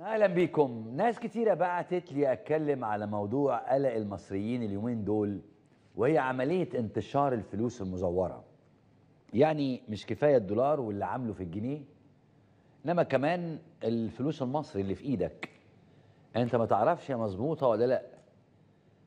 اهلا بيكم ناس كتيره بعتت لي اتكلم على موضوع قلق المصريين اليومين دول وهي عمليه انتشار الفلوس المزوره يعني مش كفايه الدولار واللي عامله في الجنيه انما كمان الفلوس المصري اللي في ايدك انت ما تعرفش هي مظبوطه ولا لا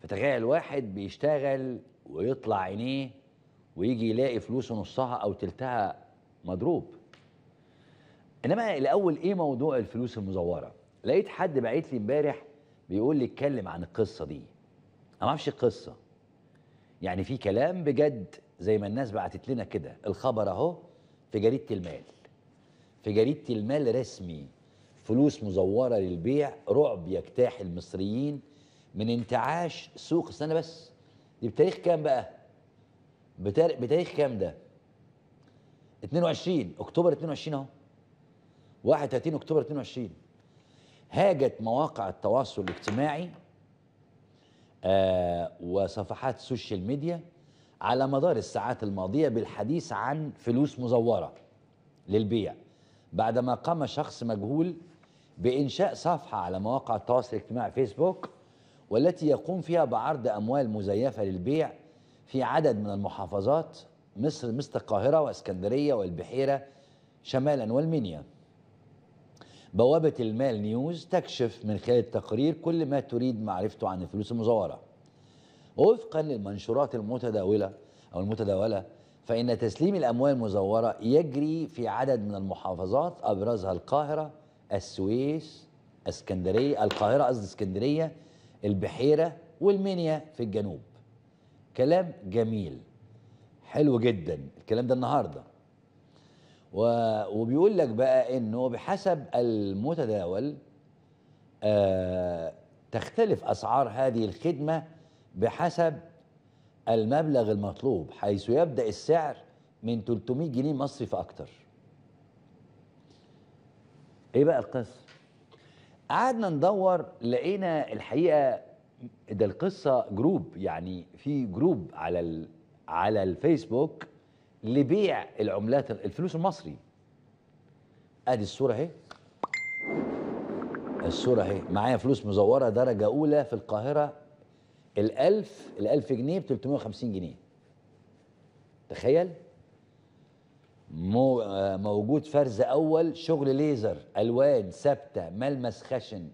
فتخيل واحد بيشتغل ويطلع عينيه ويجي يلاقي فلوسه نصها او تلتها مضروب انما الاول ايه موضوع الفلوس المزوره لقيت حد بعت لي امبارح بيقول لي اتكلم عن القصه دي انا ما اعرفش القصه يعني في كلام بجد زي ما الناس بعتت لنا كده الخبر اهو في جريده المال في جريده المال رسمي فلوس مزوره للبيع رعب يجتاح المصريين من انتعاش سوق استنى بس دي بتاريخ كام بقى بتاريخ كام ده 22 اكتوبر 22 اهو 31 اكتوبر 22 هاجت مواقع التواصل الاجتماعي آه وصفحات السوشيال ميديا على مدار الساعات الماضيه بالحديث عن فلوس مزوره للبيع بعدما قام شخص مجهول بانشاء صفحه على مواقع التواصل الاجتماعي فيسبوك والتي يقوم فيها بعرض اموال مزيفه للبيع في عدد من المحافظات مصر مثل القاهره واسكندريه والبحيره شمالا والمنيا بوابة المال نيوز تكشف من خلال التقرير كل ما تريد معرفته عن الفلوس المزورة وفقا للمنشورات المتداولة أو المتداولة فإن تسليم الأموال المزورة يجري في عدد من المحافظات أبرزها القاهرة السويس اسكندرية القاهرة قصدي اسكندرية البحيرة والمنيا في الجنوب كلام جميل حلو جدا الكلام ده النهارده وبيقول لك بقى انه بحسب المتداول آه تختلف اسعار هذه الخدمه بحسب المبلغ المطلوب حيث يبدا السعر من 300 جنيه مصري فاكتر ايه بقى القصه قعدنا ندور لقينا الحقيقه ده القصه جروب يعني في جروب على على الفيسبوك لبيع العملات الفلوس المصري ادي الصوره اهي الصوره اهي معايا فلوس مزوره درجه اولى في القاهره الألف الألف جنيه ب 350 جنيه تخيل مو موجود فرز أول شغل ليزر ألوان ثابتة ملمس خشن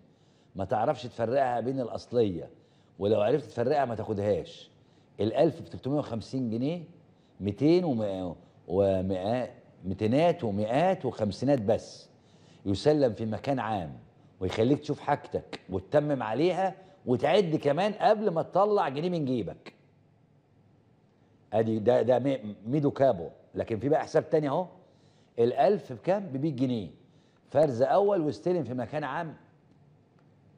ما تعرفش تفرقها بين الأصلية ولو عرفت تفرقها ما تاخدهاش الألف ب 350 جنيه 200 ومئات 100 ومئات وخمسينات بس يسلم في مكان عام ويخليك تشوف حاجتك وتتمم عليها وتعد كمان قبل ما تطلع جنيه من جيبك ادي ده ده ميدو كابو لكن في بقى حساب تاني اهو ال1000 بكام ب 100 جنيه فرز أول واستلم في مكان عام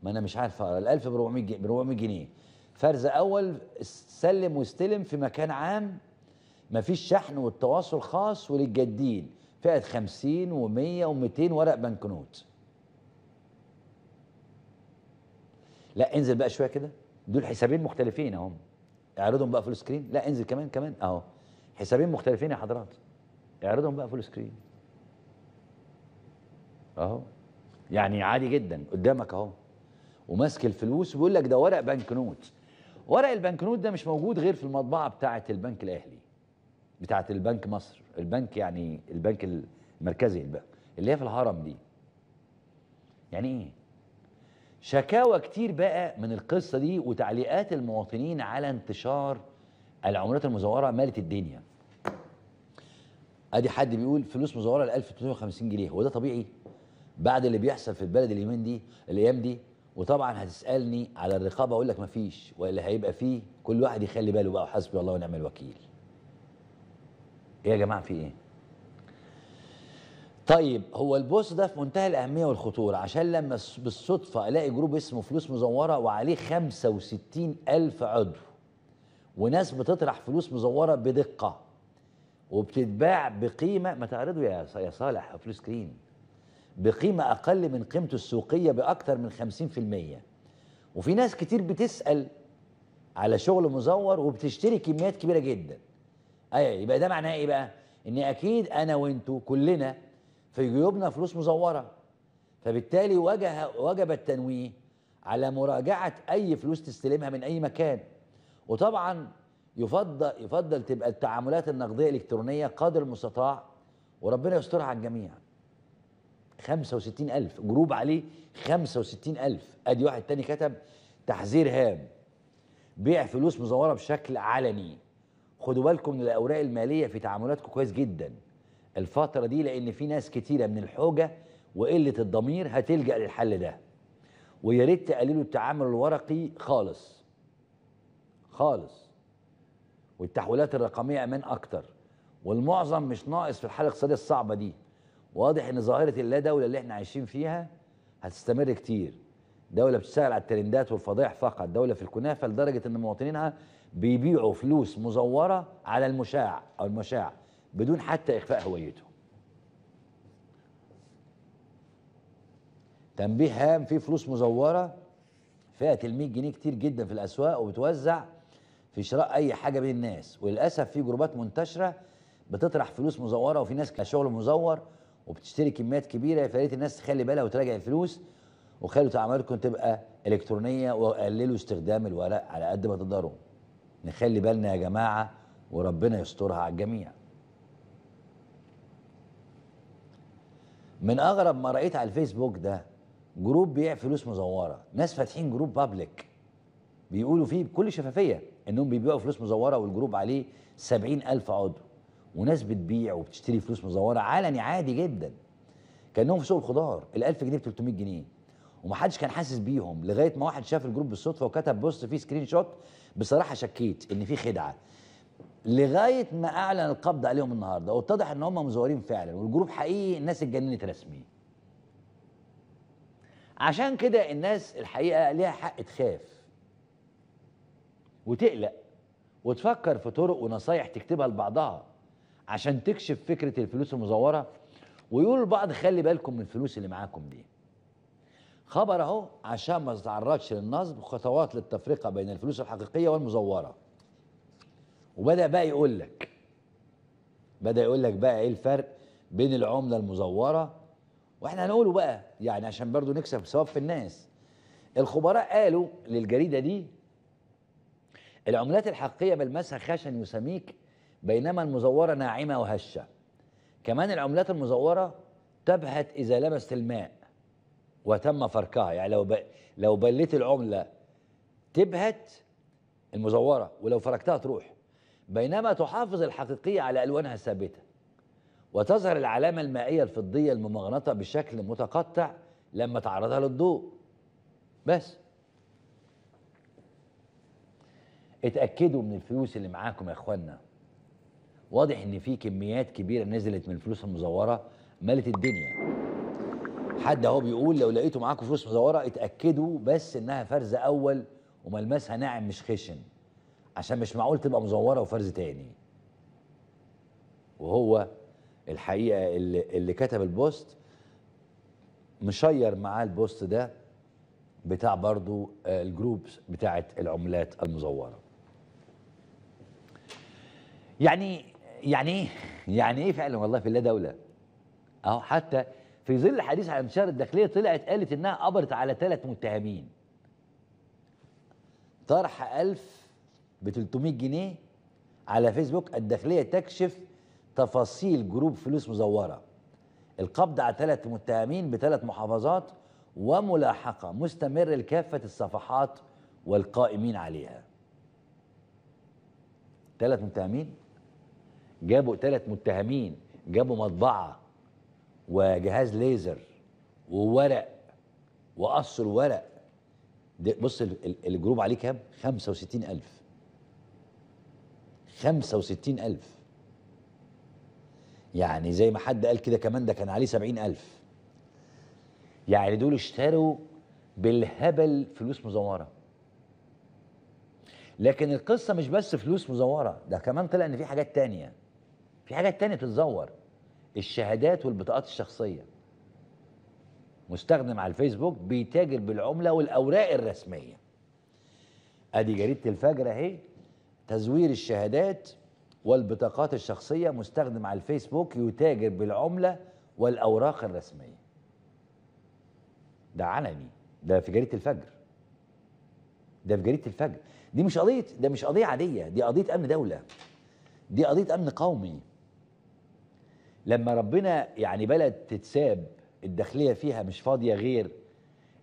ما أنا مش عارف أقرأ ال1000 ب 400 جنيه فرز أول سلم واستلم في مكان عام مفيش شحن والتواصل خاص وللجادين فئه 50 و100 و200 ورق بنكنوت لا انزل بقى شويه كده دول حسابين مختلفين اهم اعرضهم بقى فول سكرين لا انزل كمان كمان اهو حسابين مختلفين يا حضرات اعرضهم بقى فول سكرين اهو يعني عادي جدا قدامك اهو وماسك الفلوس وبيقول لك ده ورق بنك نوت ورق البنك نوت ده مش موجود غير في المطبعه بتاعه البنك الاهلي بتاعت البنك مصر البنك يعني البنك المركزي البنك اللي هي في الهرم دي يعني ايه شكاوى كتير بقى من القصه دي وتعليقات المواطنين على انتشار العملات المزوره مالت الدنيا ادي حد بيقول فلوس مزوره ل 1350 جنيه هو ده طبيعي بعد اللي بيحصل في البلد اليومين دي الايام دي وطبعا هتسالني على الرقابه اقول لك مفيش واللي هيبقى فيه كل واحد يخلي باله بقى وحسبي الله ونعم الوكيل ايه يا جماعه في ايه طيب هو البوست ده في منتهى الاهميه والخطوره عشان لما بالصدفه الاقي جروب اسمه فلوس مزوره وعليه 65 الف عضو وناس بتطرح فلوس مزوره بدقه وبتتباع بقيمه ما تعرضوا يا يا صالح فلوس كرين بقيمه اقل من قيمته السوقيه باكثر من 50% وفي ناس كتير بتسال على شغل مزور وبتشتري كميات كبيره جدا ايوه يبقى ده معناه ايه بقى ان اكيد انا وانتو كلنا في جيوبنا فلوس مزوره فبالتالي وجه وجب التنويه على مراجعه اي فلوس تستلمها من اي مكان وطبعا يفضل يفضل تبقى التعاملات النقديه الالكترونيه قدر المستطاع وربنا يسترها على الجميع 65000 جروب عليه 65000 ادي واحد تاني كتب تحذير هام بيع فلوس مزوره بشكل علني خدوا بالكم من الاوراق الماليه في تعاملاتكم كويس جدا الفتره دي لان في ناس كتيره من الحوجه وقله الضمير هتلجا للحل ده ويا ريت تقللوا التعامل الورقي خالص خالص والتحويلات الرقميه امان اكتر والمعظم مش ناقص في الحاله الاقتصاديه الصعبه دي واضح ان ظاهره اللا دوله اللي احنا عايشين فيها هتستمر كتير دوله بتشتغل على الترندات والفضايح فقط دوله في الكنافه لدرجه ان مواطنينها بيبيعوا فلوس مزوره على المشاع او المشاع بدون حتى اخفاء هويته تنبيه هام في فلوس مزوره فئه ال 100 جنيه كتير جدا في الاسواق وبتوزع في شراء اي حاجه بين الناس وللاسف في جروبات منتشره بتطرح فلوس مزوره وفي ناس شغل مزور وبتشتري كميات كبيره فيا الناس تخلي بالها وتراجع الفلوس وخلوا تعاملكم تبقى الكترونيه وقللوا استخدام الورق على قد ما تقدروا نخلي بالنا يا جماعة وربنا يسترها على الجميع من أغرب ما رأيت على الفيسبوك ده جروب بيع فلوس مزورة ناس فاتحين جروب بابليك بيقولوا فيه بكل شفافية انهم بيبيعوا فلوس مزورة والجروب عليه سبعين ألف عضو وناس بتبيع وبتشتري فلوس مزورة علني عادي جدا كأنهم في سوق الخضار الألف جنيه ب 300 جنيه ومحدش كان حاسس بيهم لغايه ما واحد شاف الجروب بالصدفه وكتب بوست فيه سكرين شوت بصراحه شكيت ان في خدعه لغايه ما اعلن القبض عليهم النهارده واتضح ان هم مزورين فعلا والجروب حقيقي الناس اتجننت رسمي عشان كده الناس الحقيقه ليها حق تخاف وتقلق وتفكر في طرق ونصايح تكتبها لبعضها عشان تكشف فكره الفلوس المزوره ويقولوا البعض خلي بالكم من الفلوس اللي معاكم دي خبر اهو عشان ما تتعرضش للنصب خطوات للتفرقه بين الفلوس الحقيقيه والمزوره وبدا بقى يقول لك بدا يقول لك بقى ايه الفرق بين العمله المزوره واحنا هنقوله بقى يعني عشان برضو نكسب ثواب في الناس الخبراء قالوا للجريده دي العملات الحقيقيه ملمسها خشن يسميك بينما المزوره ناعمه وهشه كمان العملات المزوره تبهت اذا لمست الماء وتم فركها يعني لو ب... لو بليت العمله تبهت المزوره ولو فركتها تروح بينما تحافظ الحقيقيه على الوانها الثابته وتظهر العلامه المائيه الفضيه الممغنطه بشكل متقطع لما تعرضها للضوء بس اتاكدوا من الفلوس اللي معاكم يا اخوانا واضح ان في كميات كبيره نزلت من الفلوس المزوره ملت الدنيا حد اهو بيقول لو لقيتوا معاكم فلوس مزوره اتاكدوا بس انها فرز اول وملمسها ناعم مش خشن عشان مش معقول تبقى مزوره وفرز تاني وهو الحقيقه اللي, اللي كتب البوست مشير معاه البوست ده بتاع برضو آه، الجروبس بتاعه العملات المزوره يعني يعني ايه يعني ايه فعلا والله في الله دوله اهو حتى في ظل الحديث عن انتشار الداخليه طلعت قالت انها قبرت على ثلاث متهمين طرح 1000 ب 300 جنيه على فيسبوك الداخليه تكشف تفاصيل جروب فلوس مزوره القبض على ثلاث متهمين بثلاث محافظات وملاحقه مستمره لكافه الصفحات والقائمين عليها ثلاث متهمين جابوا ثلاث متهمين جابوا مطبعه وجهاز ليزر وورق وقص الورق بص الجروب عليه كام؟ 65000 65000 يعني زي ما حد قال كده كمان ده كان عليه 70000 يعني دول اشتروا بالهبل فلوس مزوره لكن القصه مش بس فلوس مزوره ده كمان طلع ان في حاجات تانية في حاجات تانية بتتزور الشهادات والبطاقات الشخصيه مستخدم على الفيسبوك بيتاجر بالعمله والاوراق الرسميه ادي جريده الفجر اهي تزوير الشهادات والبطاقات الشخصيه مستخدم على الفيسبوك يتاجر بالعمله والاوراق الرسميه ده علني ده في جريده الفجر ده في جريده الفجر دي مش قضيه ده مش قضيه عاديه دي قضيه امن دوله دي قضيه امن قومي لما ربنا يعني بلد تتساب الداخلية فيها مش فاضية غير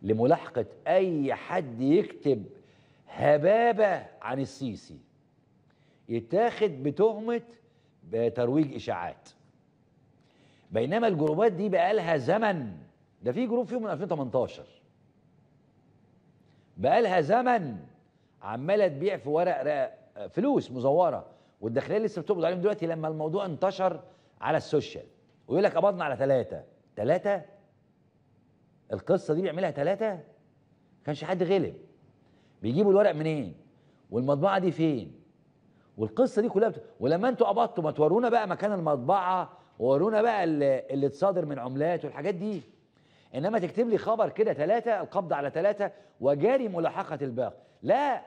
لملاحقة أي حد يكتب هبابة عن السيسي يتاخد بتهمة ترويج إشاعات بينما الجروبات دي بقالها زمن ده في جروب فيهم من 2018 بقالها زمن عماله تبيع في ورق فلوس مزوره والداخليه لسه بتقبض عليهم دلوقتي لما الموضوع انتشر على السوشيال ويقول لك قبضنا على ثلاثه ثلاثه القصه دي بيعملها ثلاثه ما كانش حد غلب بيجيبوا الورق منين والمطبعه دي فين والقصه دي كلها بت... ولما انتوا قبضتوا ما تورونا بقى مكان المطبعه وورونا بقى اللي, اللي اتصادر من عملات والحاجات دي انما تكتب لي خبر كده ثلاثه القبض على ثلاثه وجاري ملاحقه الباقي لا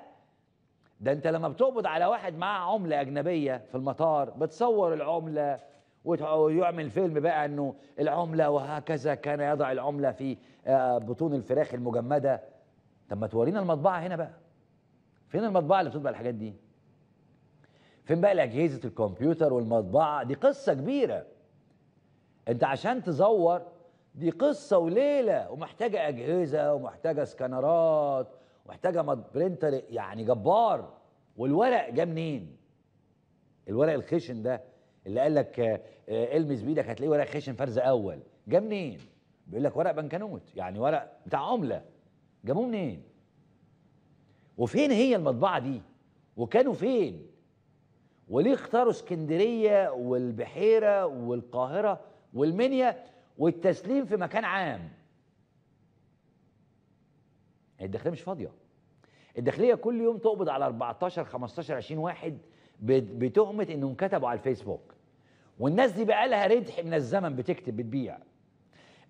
ده انت لما بتقبض على واحد معاه عمله اجنبيه في المطار بتصور العمله ويعمل فيلم بقى انه العمله وهكذا كان يضع العمله في آه، بطون الفراخ المجمده طب ما تورينا المطبعه هنا بقى فين المطبعه اللي بتطبع الحاجات دي فين بقى اجهزه الكمبيوتر والمطبعه دي قصه كبيره انت عشان تزور دي قصه وليله ومحتاجه اجهزه ومحتاجه سكانرات ومحتاجه برينتر يعني جبار والورق جه منين الورق الخشن ده اللي قال لك آه، آه، المس بايدك هتلاقيه ورق خشن فرز اول جه منين؟ بيقول لك ورق بنكنوت يعني ورق بتاع عمله جابوه منين؟ وفين هي المطبعه دي؟ وكانوا فين؟ وليه اختاروا اسكندريه والبحيره والقاهره والمنيا والتسليم في مكان عام؟ الداخليه مش فاضيه الداخليه كل يوم تقبض على 14 15 20 واحد بتهمه انهم كتبوا على الفيسبوك والناس دي بقى لها ردح من الزمن بتكتب بتبيع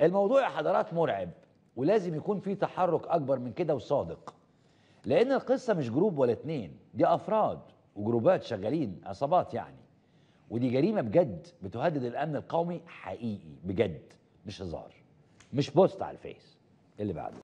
الموضوع يا حضرات مرعب ولازم يكون في تحرك اكبر من كده وصادق لان القصه مش جروب ولا اتنين دي افراد وجروبات شغالين عصابات يعني ودي جريمه بجد بتهدد الامن القومي حقيقي بجد مش هزار مش بوست على الفيس اللي بعده